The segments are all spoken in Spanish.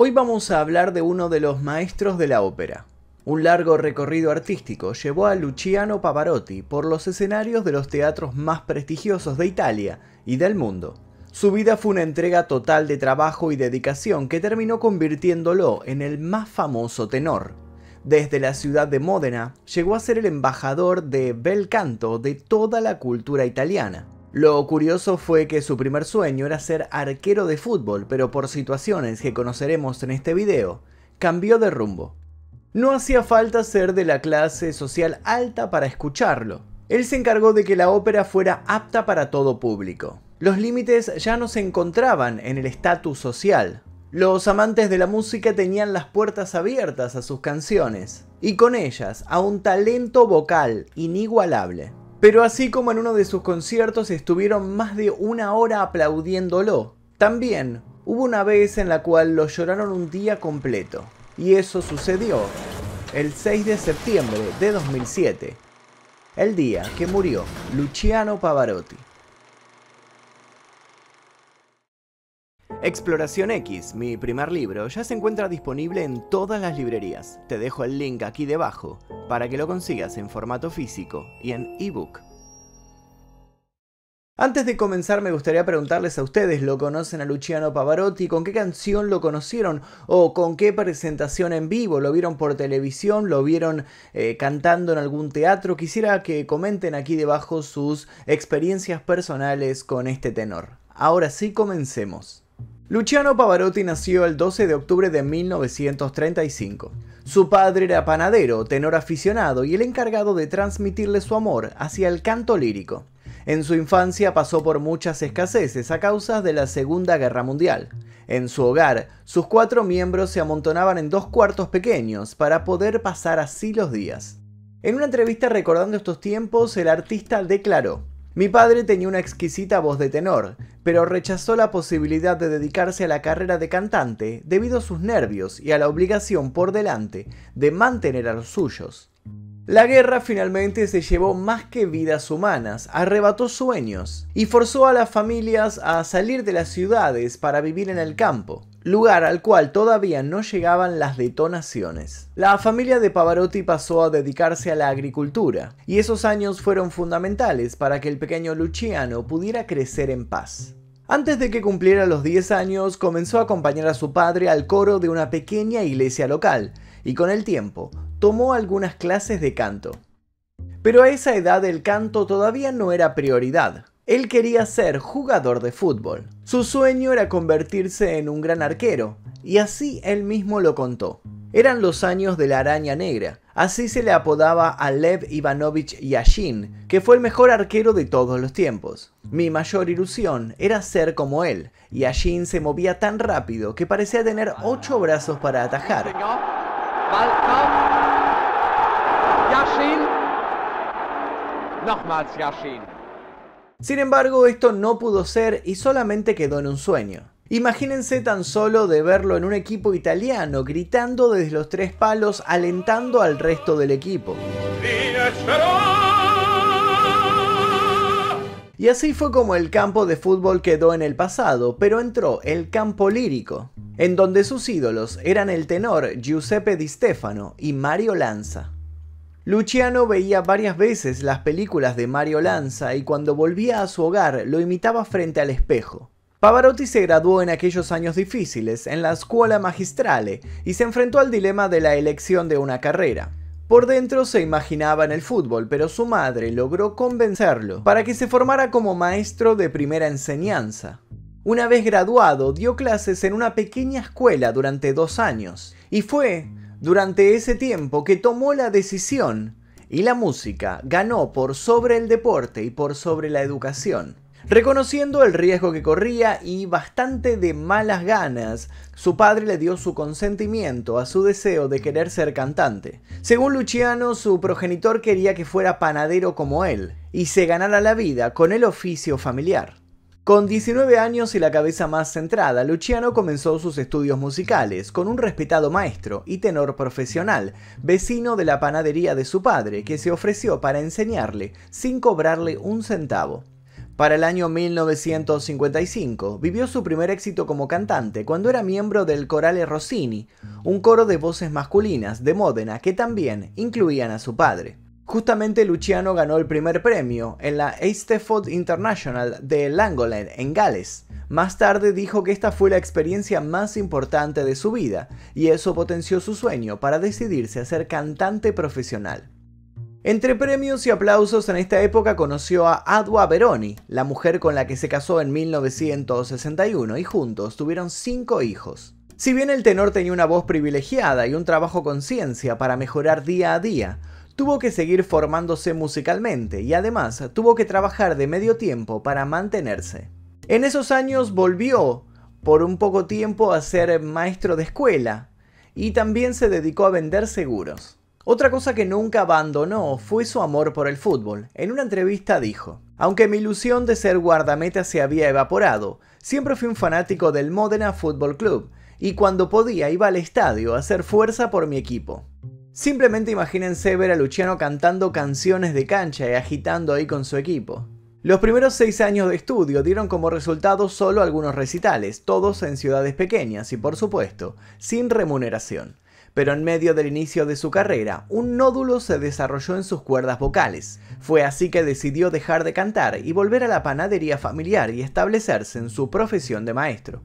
Hoy vamos a hablar de uno de los maestros de la ópera. Un largo recorrido artístico llevó a Luciano Pavarotti por los escenarios de los teatros más prestigiosos de Italia y del mundo. Su vida fue una entrega total de trabajo y dedicación que terminó convirtiéndolo en el más famoso tenor. Desde la ciudad de Módena llegó a ser el embajador de bel canto de toda la cultura italiana. Lo curioso fue que su primer sueño era ser arquero de fútbol, pero por situaciones que conoceremos en este video, cambió de rumbo. No hacía falta ser de la clase social alta para escucharlo. Él se encargó de que la ópera fuera apta para todo público. Los límites ya no se encontraban en el estatus social. Los amantes de la música tenían las puertas abiertas a sus canciones, y con ellas a un talento vocal inigualable. Pero así como en uno de sus conciertos estuvieron más de una hora aplaudiéndolo, también hubo una vez en la cual lo lloraron un día completo. Y eso sucedió el 6 de septiembre de 2007, el día que murió Luciano Pavarotti. Exploración X, mi primer libro, ya se encuentra disponible en todas las librerías. Te dejo el link aquí debajo para que lo consigas en formato físico y en ebook. Antes de comenzar me gustaría preguntarles a ustedes, ¿lo conocen a Luciano Pavarotti? ¿Con qué canción lo conocieron? ¿O con qué presentación en vivo? ¿Lo vieron por televisión? ¿Lo vieron eh, cantando en algún teatro? Quisiera que comenten aquí debajo sus experiencias personales con este tenor. Ahora sí, comencemos. Luciano Pavarotti nació el 12 de octubre de 1935. Su padre era panadero, tenor aficionado y el encargado de transmitirle su amor hacia el canto lírico. En su infancia pasó por muchas escaseces a causa de la Segunda Guerra Mundial. En su hogar, sus cuatro miembros se amontonaban en dos cuartos pequeños para poder pasar así los días. En una entrevista recordando estos tiempos, el artista declaró, mi padre tenía una exquisita voz de tenor, pero rechazó la posibilidad de dedicarse a la carrera de cantante debido a sus nervios y a la obligación por delante de mantener a los suyos. La guerra finalmente se llevó más que vidas humanas, arrebató sueños y forzó a las familias a salir de las ciudades para vivir en el campo lugar al cual todavía no llegaban las detonaciones. La familia de Pavarotti pasó a dedicarse a la agricultura, y esos años fueron fundamentales para que el pequeño Luciano pudiera crecer en paz. Antes de que cumpliera los 10 años, comenzó a acompañar a su padre al coro de una pequeña iglesia local, y con el tiempo tomó algunas clases de canto. Pero a esa edad el canto todavía no era prioridad. Él quería ser jugador de fútbol. Su sueño era convertirse en un gran arquero, y así él mismo lo contó. Eran los años de la araña negra, así se le apodaba a Lev Ivanovich Yashin, que fue el mejor arquero de todos los tiempos. Mi mayor ilusión era ser como él. Yashin se movía tan rápido que parecía tener ocho brazos para atajar. Yashin. Sin embargo, esto no pudo ser y solamente quedó en un sueño. Imagínense tan solo de verlo en un equipo italiano gritando desde los tres palos alentando al resto del equipo. Y así fue como el campo de fútbol quedó en el pasado, pero entró el campo lírico, en donde sus ídolos eran el tenor Giuseppe Di Stefano y Mario Lanza. Luciano veía varias veces las películas de Mario Lanza y cuando volvía a su hogar lo imitaba frente al espejo. Pavarotti se graduó en aquellos años difíciles en la escuela magistrale y se enfrentó al dilema de la elección de una carrera. Por dentro se imaginaba en el fútbol, pero su madre logró convencerlo para que se formara como maestro de primera enseñanza. Una vez graduado, dio clases en una pequeña escuela durante dos años y fue durante ese tiempo que tomó la decisión y la música ganó por sobre el deporte y por sobre la educación. Reconociendo el riesgo que corría y bastante de malas ganas, su padre le dio su consentimiento a su deseo de querer ser cantante. Según Luciano, su progenitor quería que fuera panadero como él y se ganara la vida con el oficio familiar. Con 19 años y la cabeza más centrada, Luciano comenzó sus estudios musicales con un respetado maestro y tenor profesional, vecino de la panadería de su padre, que se ofreció para enseñarle sin cobrarle un centavo. Para el año 1955 vivió su primer éxito como cantante cuando era miembro del Corale Rossini, un coro de voces masculinas de Módena que también incluían a su padre. Justamente Luciano ganó el primer premio en la Eisteddfod International de Langolet en Gales. Más tarde dijo que esta fue la experiencia más importante de su vida y eso potenció su sueño para decidirse a ser cantante profesional. Entre premios y aplausos en esta época conoció a Adwa Veroni, la mujer con la que se casó en 1961 y juntos tuvieron cinco hijos. Si bien el tenor tenía una voz privilegiada y un trabajo con ciencia para mejorar día a día, tuvo que seguir formándose musicalmente y además tuvo que trabajar de medio tiempo para mantenerse. En esos años volvió por un poco tiempo a ser maestro de escuela y también se dedicó a vender seguros. Otra cosa que nunca abandonó fue su amor por el fútbol. En una entrevista dijo, aunque mi ilusión de ser guardameta se había evaporado, siempre fui un fanático del Modena Fútbol Club y cuando podía iba al estadio a hacer fuerza por mi equipo. Simplemente imagínense ver a Luciano cantando canciones de cancha y agitando ahí con su equipo. Los primeros seis años de estudio dieron como resultado solo algunos recitales, todos en ciudades pequeñas y por supuesto, sin remuneración. Pero en medio del inicio de su carrera, un nódulo se desarrolló en sus cuerdas vocales. Fue así que decidió dejar de cantar y volver a la panadería familiar y establecerse en su profesión de maestro.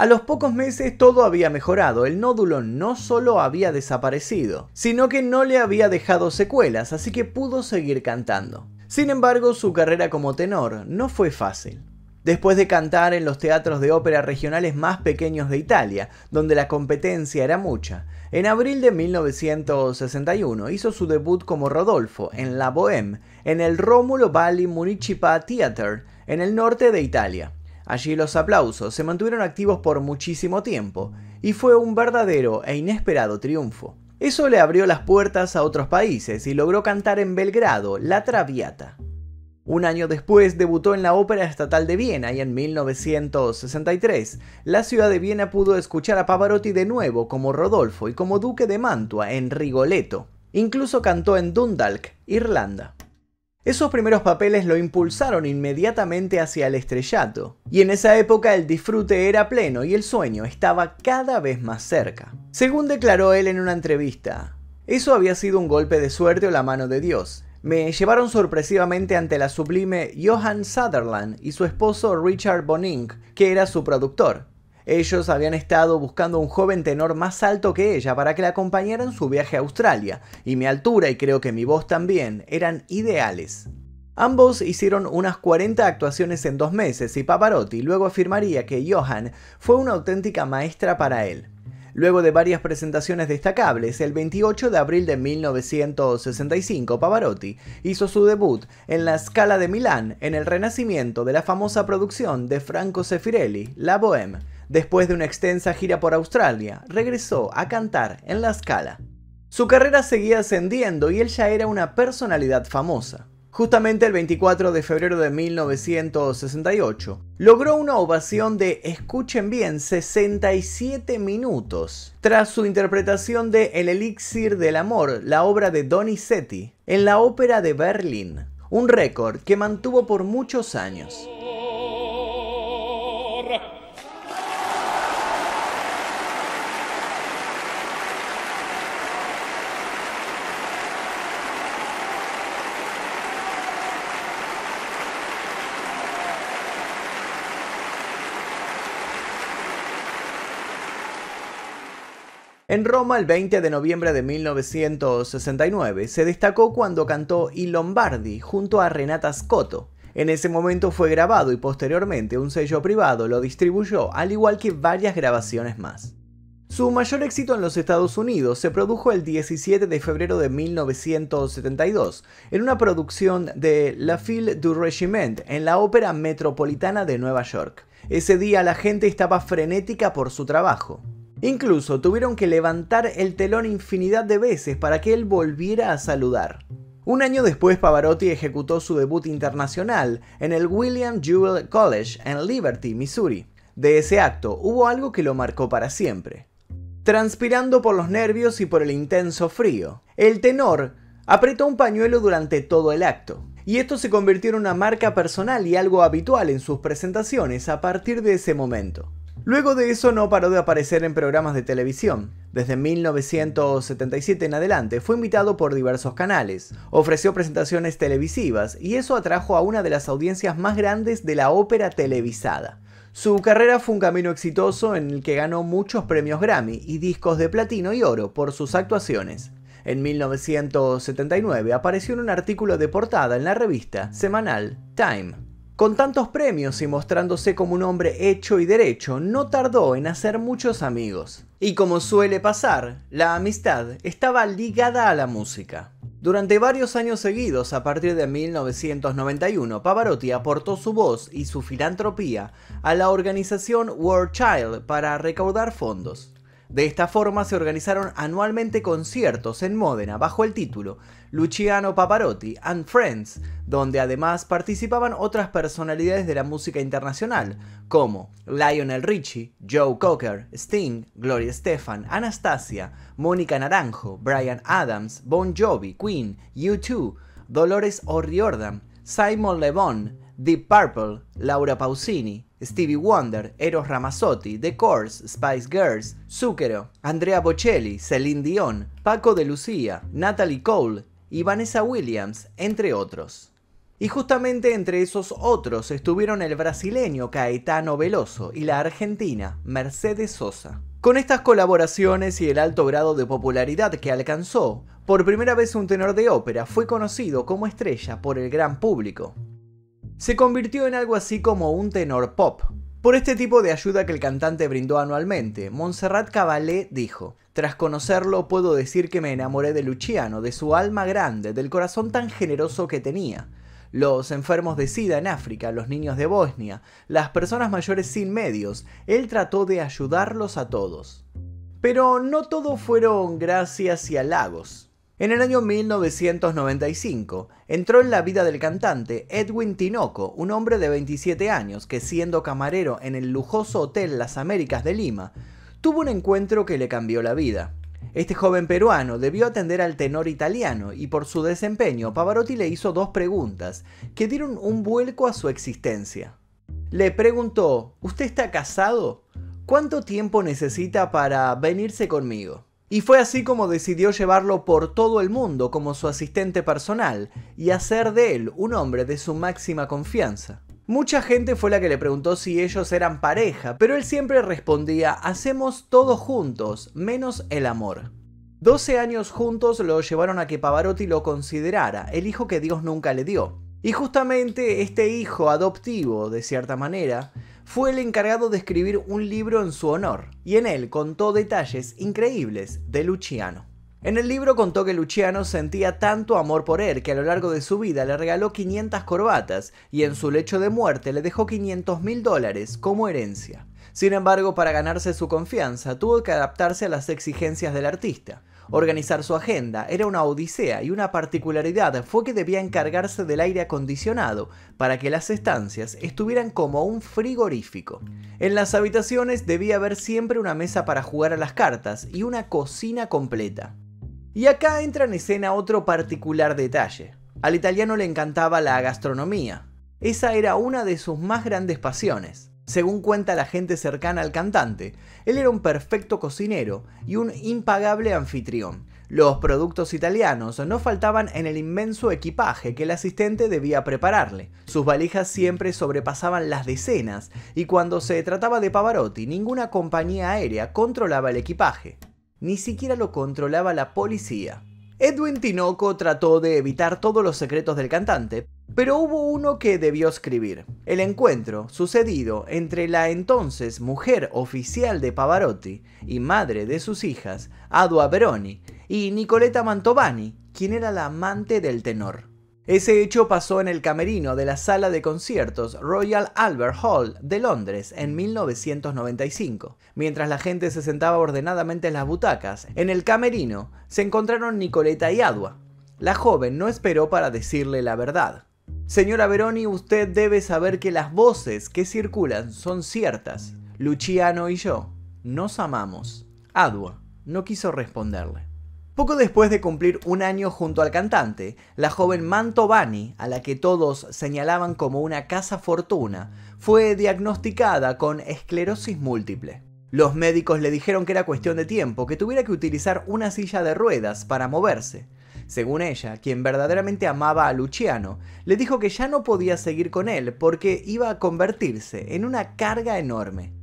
A los pocos meses todo había mejorado, el nódulo no solo había desaparecido, sino que no le había dejado secuelas, así que pudo seguir cantando. Sin embargo, su carrera como tenor no fue fácil. Después de cantar en los teatros de ópera regionales más pequeños de Italia, donde la competencia era mucha, en abril de 1961 hizo su debut como Rodolfo en La Bohème, en el Romulo Valli Municipal Theater, en el norte de Italia. Allí los aplausos se mantuvieron activos por muchísimo tiempo, y fue un verdadero e inesperado triunfo. Eso le abrió las puertas a otros países y logró cantar en Belgrado La Traviata. Un año después debutó en la Ópera Estatal de Viena y en 1963 la ciudad de Viena pudo escuchar a Pavarotti de nuevo como Rodolfo y como Duque de Mantua en Rigoletto. Incluso cantó en Dundalk, Irlanda. Esos primeros papeles lo impulsaron inmediatamente hacia el estrellato, y en esa época el disfrute era pleno y el sueño estaba cada vez más cerca. Según declaró él en una entrevista, eso había sido un golpe de suerte o la mano de Dios. Me llevaron sorpresivamente ante la sublime Johan Sutherland y su esposo Richard Boninck, que era su productor. Ellos habían estado buscando un joven tenor más alto que ella para que la acompañara en su viaje a Australia, y mi altura y creo que mi voz también eran ideales. Ambos hicieron unas 40 actuaciones en dos meses y Pavarotti luego afirmaría que Johan fue una auténtica maestra para él. Luego de varias presentaciones destacables, el 28 de abril de 1965 Pavarotti hizo su debut en la Scala de Milán en el renacimiento de la famosa producción de Franco Sefirelli, La Bohème, Después de una extensa gira por Australia, regresó a cantar en La Scala. Su carrera seguía ascendiendo y él ya era una personalidad famosa. Justamente el 24 de febrero de 1968, logró una ovación de, escuchen bien, 67 minutos, tras su interpretación de El Elixir del Amor, la obra de Donizetti, en la Ópera de Berlín, un récord que mantuvo por muchos años. En Roma, el 20 de noviembre de 1969, se destacó cuando cantó y Lombardi junto a Renata Scotto. En ese momento fue grabado y posteriormente un sello privado lo distribuyó, al igual que varias grabaciones más. Su mayor éxito en los Estados Unidos se produjo el 17 de febrero de 1972 en una producción de La Fille du Regiment en la Ópera Metropolitana de Nueva York. Ese día la gente estaba frenética por su trabajo. Incluso tuvieron que levantar el telón infinidad de veces para que él volviera a saludar. Un año después Pavarotti ejecutó su debut internacional en el William Jewell College en Liberty, Missouri. De ese acto hubo algo que lo marcó para siempre. Transpirando por los nervios y por el intenso frío, el tenor apretó un pañuelo durante todo el acto, y esto se convirtió en una marca personal y algo habitual en sus presentaciones a partir de ese momento. Luego de eso no paró de aparecer en programas de televisión. Desde 1977 en adelante fue invitado por diversos canales, ofreció presentaciones televisivas y eso atrajo a una de las audiencias más grandes de la ópera televisada. Su carrera fue un camino exitoso en el que ganó muchos premios Grammy y discos de platino y oro por sus actuaciones. En 1979 apareció en un artículo de portada en la revista semanal Time. Con tantos premios y mostrándose como un hombre hecho y derecho, no tardó en hacer muchos amigos. Y como suele pasar, la amistad estaba ligada a la música. Durante varios años seguidos, a partir de 1991, Pavarotti aportó su voz y su filantropía a la organización World Child para recaudar fondos. De esta forma se organizaron anualmente conciertos en Módena bajo el título Luciano Paparotti and Friends, donde además participaban otras personalidades de la música internacional, como Lionel Richie, Joe Cocker, Sting, Gloria Stefan, Anastasia, Mónica Naranjo, Brian Adams, Bon Jovi, Queen, U2, Dolores O'Riordan, Simon Le Bon, Deep Purple, Laura Pausini, Stevie Wonder, Eros Ramazzotti, The Course, Spice Girls, Zucchero, Andrea Bocelli, Celine Dion, Paco de Lucía, Natalie Cole y Vanessa Williams, entre otros. Y justamente entre esos otros estuvieron el brasileño Caetano Veloso y la argentina Mercedes Sosa. Con estas colaboraciones y el alto grado de popularidad que alcanzó, por primera vez un tenor de ópera fue conocido como estrella por el gran público se convirtió en algo así como un tenor pop. Por este tipo de ayuda que el cantante brindó anualmente, Montserrat Caballé dijo, tras conocerlo puedo decir que me enamoré de Luciano, de su alma grande, del corazón tan generoso que tenía. Los enfermos de SIDA en África, los niños de Bosnia, las personas mayores sin medios, él trató de ayudarlos a todos. Pero no todo fueron gracias y halagos. En el año 1995 entró en la vida del cantante Edwin Tinoco, un hombre de 27 años que siendo camarero en el lujoso Hotel Las Américas de Lima, tuvo un encuentro que le cambió la vida. Este joven peruano debió atender al tenor italiano y por su desempeño Pavarotti le hizo dos preguntas que dieron un vuelco a su existencia. Le preguntó, ¿usted está casado? ¿Cuánto tiempo necesita para venirse conmigo? Y fue así como decidió llevarlo por todo el mundo como su asistente personal y hacer de él un hombre de su máxima confianza. Mucha gente fue la que le preguntó si ellos eran pareja, pero él siempre respondía, hacemos todo juntos, menos el amor. 12 años juntos lo llevaron a que Pavarotti lo considerara, el hijo que Dios nunca le dio. Y justamente este hijo adoptivo, de cierta manera, fue el encargado de escribir un libro en su honor, y en él contó detalles increíbles de Luciano. En el libro contó que Luciano sentía tanto amor por él que a lo largo de su vida le regaló 500 corbatas y en su lecho de muerte le dejó 500 mil dólares como herencia. Sin embargo, para ganarse su confianza tuvo que adaptarse a las exigencias del artista, organizar su agenda. Era una odisea y una particularidad fue que debía encargarse del aire acondicionado para que las estancias estuvieran como un frigorífico. En las habitaciones debía haber siempre una mesa para jugar a las cartas y una cocina completa. Y acá entra en escena otro particular detalle. Al italiano le encantaba la gastronomía. Esa era una de sus más grandes pasiones según cuenta la gente cercana al cantante. Él era un perfecto cocinero y un impagable anfitrión. Los productos italianos no faltaban en el inmenso equipaje que el asistente debía prepararle. Sus valijas siempre sobrepasaban las decenas y cuando se trataba de Pavarotti ninguna compañía aérea controlaba el equipaje. Ni siquiera lo controlaba la policía. Edwin Tinoco trató de evitar todos los secretos del cantante, pero hubo uno que debió escribir. El encuentro, sucedido entre la entonces mujer oficial de Pavarotti y madre de sus hijas, Adua Veroni, y Nicoleta Mantovani, quien era la amante del tenor. Ese hecho pasó en el camerino de la sala de conciertos Royal Albert Hall de Londres en 1995. Mientras la gente se sentaba ordenadamente en las butacas, en el camerino se encontraron Nicoleta y Adua. La joven no esperó para decirle la verdad. Señora Veroni, usted debe saber que las voces que circulan son ciertas. Luciano y yo nos amamos. Adua no quiso responderle. Poco después de cumplir un año junto al cantante, la joven Mantovani, a la que todos señalaban como una casa fortuna, fue diagnosticada con esclerosis múltiple. Los médicos le dijeron que era cuestión de tiempo, que tuviera que utilizar una silla de ruedas para moverse, según ella, quien verdaderamente amaba a Luciano, le dijo que ya no podía seguir con él porque iba a convertirse en una carga enorme.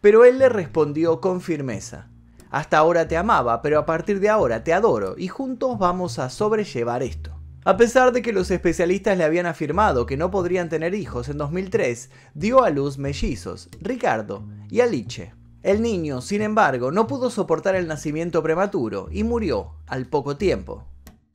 Pero él le respondió con firmeza, hasta ahora te amaba, pero a partir de ahora te adoro y juntos vamos a sobrellevar esto. A pesar de que los especialistas le habían afirmado que no podrían tener hijos en 2003, dio a luz mellizos, Ricardo y Alice. El niño, sin embargo, no pudo soportar el nacimiento prematuro y murió al poco tiempo.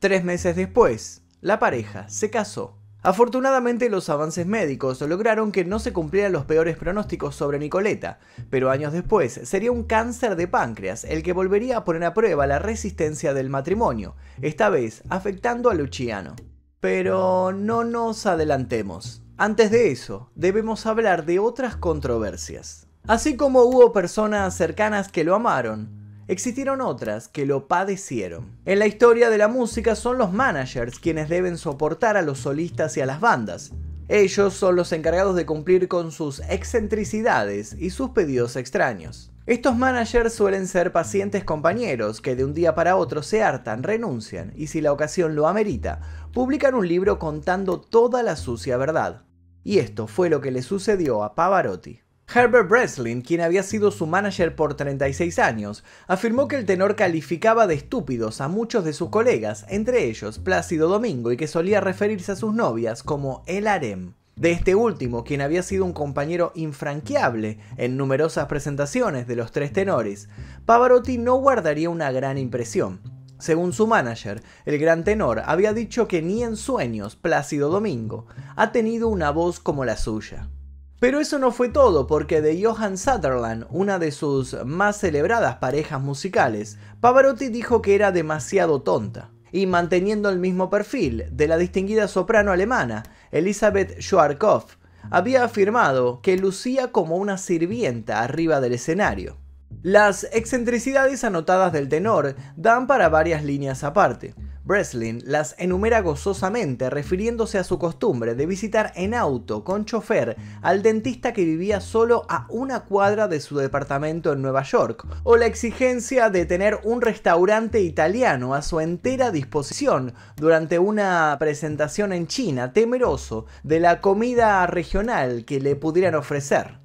Tres meses después, la pareja se casó. Afortunadamente los avances médicos lograron que no se cumplieran los peores pronósticos sobre Nicoleta, pero años después sería un cáncer de páncreas el que volvería a poner a prueba la resistencia del matrimonio, esta vez afectando a Luciano. Pero no nos adelantemos. Antes de eso, debemos hablar de otras controversias. Así como hubo personas cercanas que lo amaron, Existieron otras que lo padecieron. En la historia de la música son los managers quienes deben soportar a los solistas y a las bandas. Ellos son los encargados de cumplir con sus excentricidades y sus pedidos extraños. Estos managers suelen ser pacientes compañeros que de un día para otro se hartan, renuncian y si la ocasión lo amerita, publican un libro contando toda la sucia verdad. Y esto fue lo que le sucedió a Pavarotti. Herbert Breslin, quien había sido su manager por 36 años, afirmó que el tenor calificaba de estúpidos a muchos de sus colegas, entre ellos Plácido Domingo, y que solía referirse a sus novias como el harem. De este último, quien había sido un compañero infranqueable en numerosas presentaciones de los tres tenores, Pavarotti no guardaría una gran impresión. Según su manager, el gran tenor había dicho que ni en sueños Plácido Domingo ha tenido una voz como la suya. Pero eso no fue todo, porque de Johann Sutherland, una de sus más celebradas parejas musicales, Pavarotti dijo que era demasiado tonta. Y manteniendo el mismo perfil de la distinguida soprano alemana, Elisabeth Schwarzkopf, había afirmado que lucía como una sirvienta arriba del escenario. Las excentricidades anotadas del tenor dan para varias líneas aparte. Breslin las enumera gozosamente refiriéndose a su costumbre de visitar en auto con chofer al dentista que vivía solo a una cuadra de su departamento en Nueva York, o la exigencia de tener un restaurante italiano a su entera disposición durante una presentación en China, temeroso de la comida regional que le pudieran ofrecer.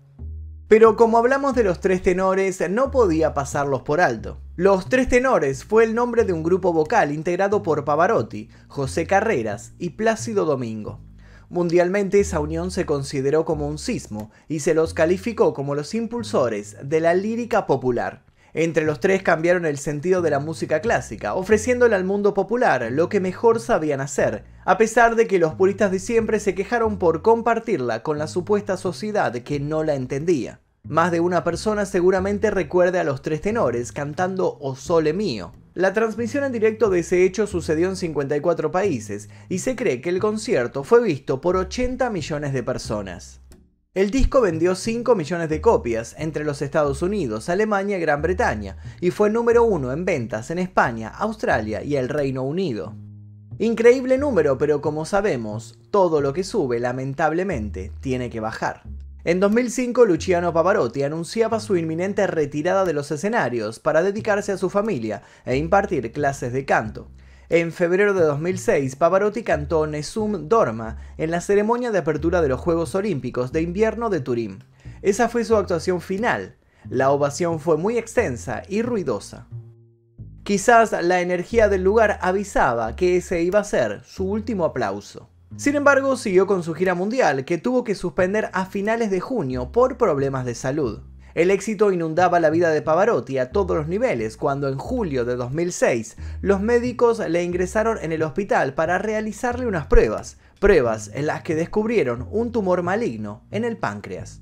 Pero como hablamos de los tres tenores, no podía pasarlos por alto. Los Tres Tenores fue el nombre de un grupo vocal integrado por Pavarotti, José Carreras y Plácido Domingo. Mundialmente esa unión se consideró como un sismo y se los calificó como los impulsores de la lírica popular, entre los tres cambiaron el sentido de la música clásica, ofreciéndola al mundo popular, lo que mejor sabían hacer, a pesar de que los puristas de siempre se quejaron por compartirla con la supuesta sociedad que no la entendía. Más de una persona seguramente recuerda a los tres tenores cantando O Sole Mío. La transmisión en directo de ese hecho sucedió en 54 países y se cree que el concierto fue visto por 80 millones de personas. El disco vendió 5 millones de copias entre los Estados Unidos, Alemania y Gran Bretaña, y fue número uno en ventas en España, Australia y el Reino Unido. Increíble número, pero como sabemos, todo lo que sube lamentablemente tiene que bajar. En 2005, Luciano Pavarotti anunciaba su inminente retirada de los escenarios para dedicarse a su familia e impartir clases de canto. En febrero de 2006, Pavarotti cantó Nesum Dorma en la ceremonia de apertura de los Juegos Olímpicos de Invierno de Turín. Esa fue su actuación final. La ovación fue muy extensa y ruidosa. Quizás la energía del lugar avisaba que ese iba a ser su último aplauso. Sin embargo, siguió con su gira mundial, que tuvo que suspender a finales de junio por problemas de salud. El éxito inundaba la vida de Pavarotti a todos los niveles cuando en julio de 2006 los médicos le ingresaron en el hospital para realizarle unas pruebas, pruebas en las que descubrieron un tumor maligno en el páncreas.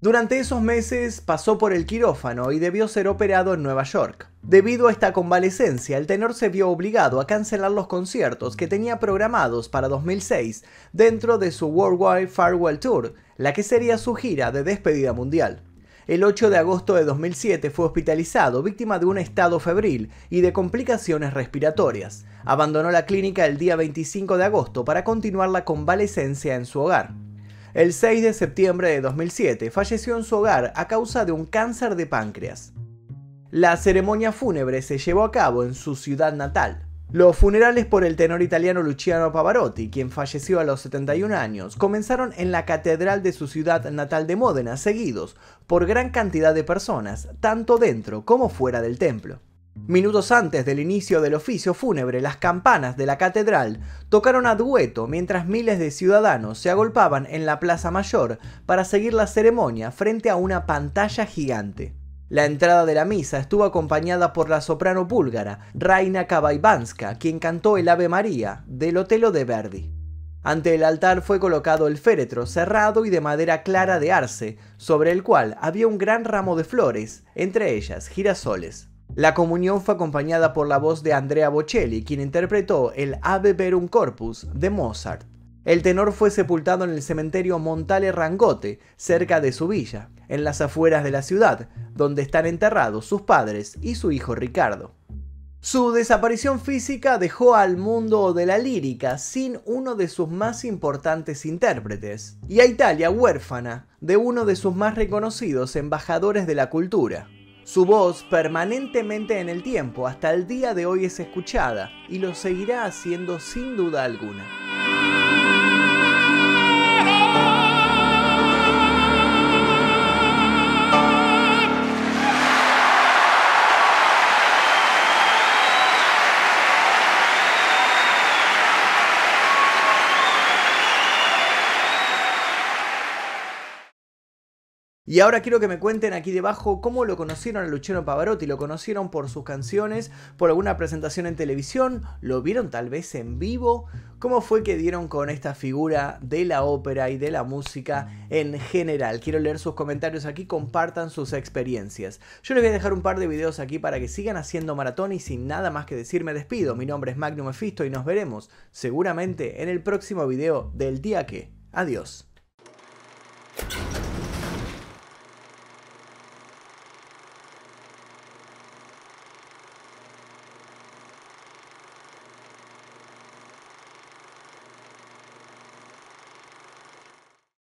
Durante esos meses pasó por el quirófano y debió ser operado en Nueva York. Debido a esta convalecencia, el tenor se vio obligado a cancelar los conciertos que tenía programados para 2006 dentro de su Worldwide Farewell Tour, la que sería su gira de despedida mundial. El 8 de agosto de 2007 fue hospitalizado, víctima de un estado febril y de complicaciones respiratorias. Abandonó la clínica el día 25 de agosto para continuar la convalecencia en su hogar. El 6 de septiembre de 2007 falleció en su hogar a causa de un cáncer de páncreas. La ceremonia fúnebre se llevó a cabo en su ciudad natal. Los funerales por el tenor italiano Luciano Pavarotti, quien falleció a los 71 años, comenzaron en la catedral de su ciudad natal de Módena, seguidos por gran cantidad de personas, tanto dentro como fuera del templo. Minutos antes del inicio del oficio fúnebre, las campanas de la catedral tocaron a dueto mientras miles de ciudadanos se agolpaban en la Plaza Mayor para seguir la ceremonia frente a una pantalla gigante. La entrada de la misa estuvo acompañada por la soprano búlgara Raina Kabaibanska, quien cantó el Ave María del Otelo de Verdi. Ante el altar fue colocado el féretro cerrado y de madera clara de arce, sobre el cual había un gran ramo de flores, entre ellas girasoles. La comunión fue acompañada por la voz de Andrea Bocelli, quien interpretó el Ave Verum Corpus de Mozart. El tenor fue sepultado en el cementerio Montale Rangote, cerca de su villa en las afueras de la ciudad, donde están enterrados sus padres y su hijo Ricardo. Su desaparición física dejó al mundo de la lírica sin uno de sus más importantes intérpretes, y a Italia huérfana de uno de sus más reconocidos embajadores de la cultura. Su voz permanentemente en el tiempo hasta el día de hoy es escuchada y lo seguirá haciendo sin duda alguna. Y ahora quiero que me cuenten aquí debajo cómo lo conocieron a Luciano Pavarotti. ¿Lo conocieron por sus canciones? ¿Por alguna presentación en televisión? ¿Lo vieron tal vez en vivo? ¿Cómo fue que dieron con esta figura de la ópera y de la música en general? Quiero leer sus comentarios aquí, compartan sus experiencias. Yo les voy a dejar un par de videos aquí para que sigan haciendo maratón y sin nada más que decir me despido. Mi nombre es Magnum Efisto y nos veremos seguramente en el próximo video del día que. Adiós.